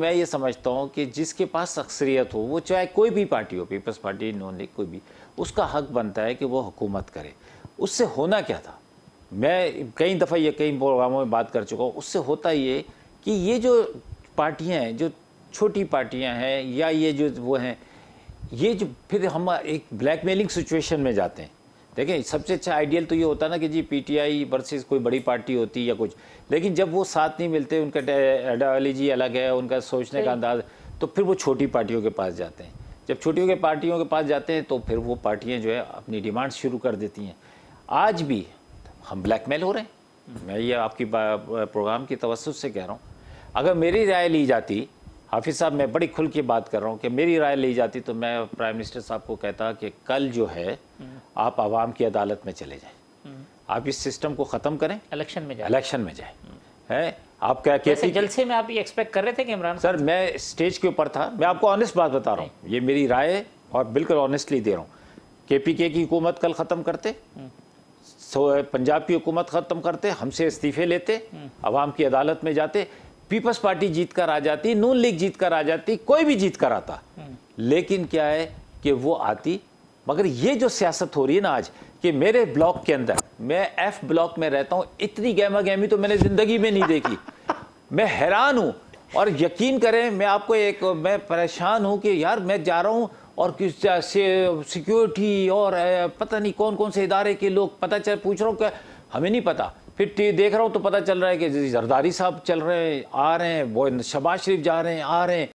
मैं ये समझता हूँ कि जिसके पास अक्सरियत हो वो चाहे कोई भी पार्टी हो पीपल्स पार्टी नॉन लीग कोई भी उसका हक बनता है कि वो हुकूमत करे उससे होना क्या था मैं कई दफ़ा ये कई प्रोग्रामों में बात कर चुका हूँ उससे होता ये कि ये जो पार्टियाँ हैं जो छोटी पार्टियाँ हैं या ये जो वो हैं ये जो फिर हम एक ब्लैकमेलिंग सिचुएशन में जाते हैं देखें सबसे अच्छा आइडियल तो ये होता ना कि जी पीटीआई वर्सेस कोई बड़ी पार्टी होती या कुछ लेकिन जब वो साथ नहीं मिलते उनका आइडियोलॉजी अलग है उनका सोचने का अंदाज तो फिर वो छोटी पार्टियों के पास जाते हैं जब छोटियों के पार्टियों के पास जाते हैं तो फिर वो पार्टियाँ जो है अपनी डिमांड शुरू कर देती हैं आज भी हम ब्लैकमेल हो रहे हैं मैं ये आपकी प्रोग्राम की तवसत से कह रहा हूँ अगर मेरी राय ली जाती हाफिज़ साहब मैं बड़ी खुल के बात कर रहा हूँ कि मेरी राय ली जाती तो मैं प्राइम मिनिस्टर साहब को कहता कि कल जो है हम्म। आप आवाम की अदालत में चले जाएं हम्म। आप इस सिस्टम को ख़त्म करें इलेक्शन में जाए इलेक्शन में जाए हम्म। है आप क्या कहते हैं जलसे में आप ये एक्सपेक्ट कर रहे थे कि इमरान सर मैं स्टेज के ऊपर था मैं आपको ऑनेस्ट बात बता रहा हूँ ये मेरी राय और बिल्कुल ऑनेस्टली दे रहा हूँ के पी के की हुकूमत कल ख़त्म करते हम्म। सो पंजाब की हुकूमत ख़त्म करते हमसे इस्तीफे लेते आवाम की अदालत में जाते पीपल्स पार्टी जीत कर आ जाती नून लीग जीत कर आ जाती कोई भी जीत कर आता लेकिन क्या है कि वो आती मगर ये जो सियासत हो रही है ना आज कि मेरे ब्लॉक के अंदर मैं एफ ब्लॉक में रहता हूँ इतनी गहमा गहमी तो मैंने ज़िंदगी में नहीं देखी मैं हैरान हूँ और यकीन करें मैं आपको एक मैं परेशान हूँ कि यार मैं जा रहा हूँ और किस सिक्योरिटी और पता नहीं कौन कौन से इदारे के लोग पता चल पूछ रहा हूँ क्या हमें नहीं पता फिर देख रहा हूँ तो पता चल रहा है कि जरदारी साहब चल रहे हैं आ रहे हैं वो शबाज शरीफ जा रहे हैं आ रहे हैं